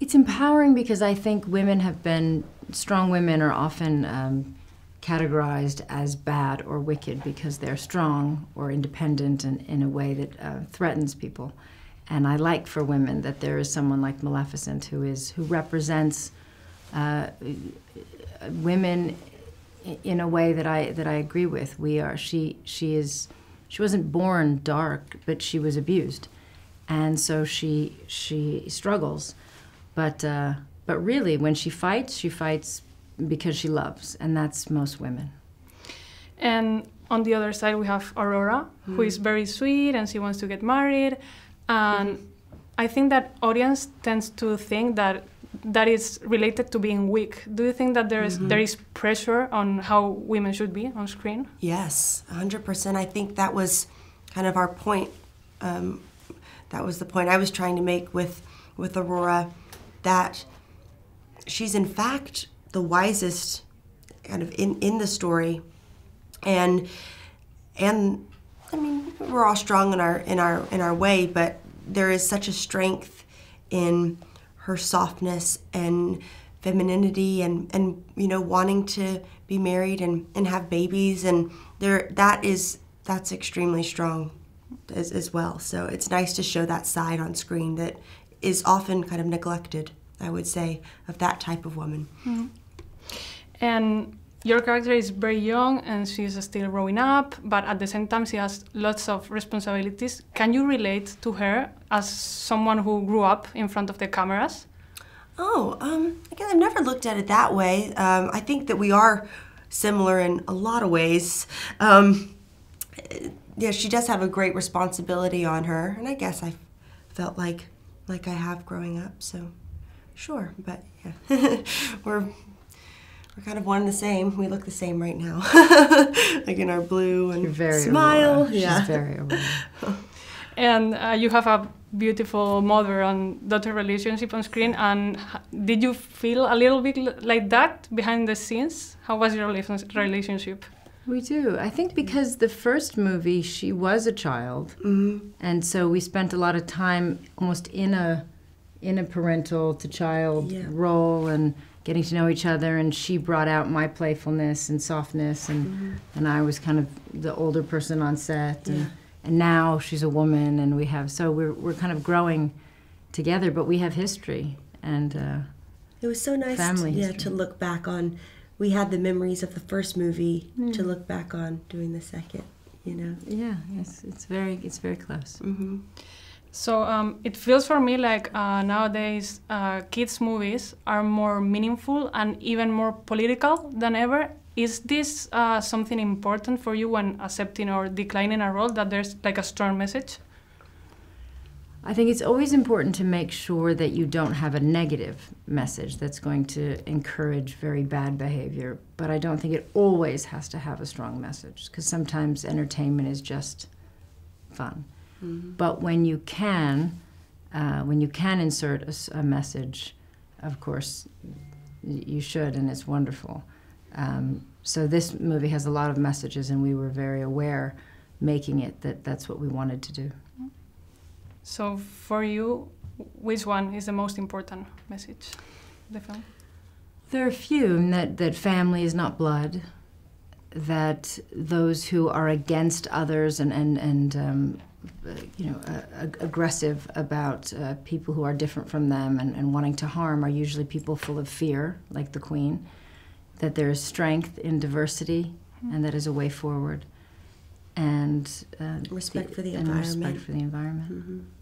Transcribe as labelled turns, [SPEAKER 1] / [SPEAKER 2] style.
[SPEAKER 1] It's empowering because I think women have been, strong women are often um, categorized as bad or wicked because they're strong or independent and in a way that uh, threatens people. And I like for women that there is someone like Maleficent who is who represents uh, uh women in a way that I that I agree with. We are she she is she wasn't born dark, but she was abused, and so she she struggles but uh, but really, when she fights, she fights because she loves, and that's most women.
[SPEAKER 2] And on the other side, we have Aurora, mm. who is mm. very sweet and she wants to get married. And mm. I think that audience tends to think that that is related to being weak. Do you think that there is, mm -hmm. there mm-hmm. is pressure on how women should be on screen?
[SPEAKER 3] Yes, 100%. I think that was kind of our point. Um, that was the point I was trying to make with with Aurora that she's in fact the wisest kind of in, in the story and and I mean we're all strong in our in our in our way but there is such a strength in her softness and femininity and and you know wanting to be married and and have babies and there that is that's extremely strong as, as well so it's nice to show that side on screen that is often kind of neglected I would say, of that type of woman.
[SPEAKER 2] Mm. And your character is very young and she's still growing up, but at the same time, she has lots of responsibilities. Can you relate to her as someone who grew up in front of the cameras?
[SPEAKER 3] Oh, um, again, I've never looked at it that way. Um, I think that we are similar in a lot of ways. Um, yeah, she does have a great responsibility on her, and I guess I felt like like I have growing up, so. Sure, but yeah. we're we're kind of one and the same. We look the same right now,
[SPEAKER 2] like in our blue and smile. Aurora. Yeah, She's very and uh, you have a beautiful mother and daughter relationship on screen. And did you feel a little bit like that behind the scenes? How was your relationship?
[SPEAKER 1] We do. I think because the first movie, she was a child, mm -hmm. and so we spent a lot of time almost in a in a parental to child yeah. role and getting to know each other and she brought out my playfulness and softness and mm-hmm. and I was kind of the older person on set and, yeah. and now she's a woman and we have so we're we're kind of growing together but we have history and uh,
[SPEAKER 3] it was so nice to, yeah, to look back on we had the memories of the first movie mm. to look back on doing the second you know yeah yes it's very it's very close hmm
[SPEAKER 2] so um, it feels for me like uh, nowadays uh, kids' movies are more meaningful and even more political than ever. Is this uh, something important for you when accepting or declining a role that there's like a strong message?
[SPEAKER 1] I think it's always important to make sure that you don't have a negative message that's going to encourage very bad behavior, but I don't think it always has to have a strong message because sometimes entertainment is just fun. Mm-hmm. But when you can, uh, when you can insert a, a, message, of course, you should, and it's wonderful. Um, so this movie has a lot of messages, and we were very aware, making it that that's what we wanted to do.
[SPEAKER 2] So for you, which one is the most important message, the film?
[SPEAKER 1] There are a few that that family is not blood, that those who are against others and and and um, you know, uh, aggressive about uh, people who are different from them and, and, wanting to harm are usually people full of fear, like the Queen, that there is strength in diversity and that is a way forward. And uh, respect the, for the and environment. Respect for the environment.
[SPEAKER 3] Mm -hmm.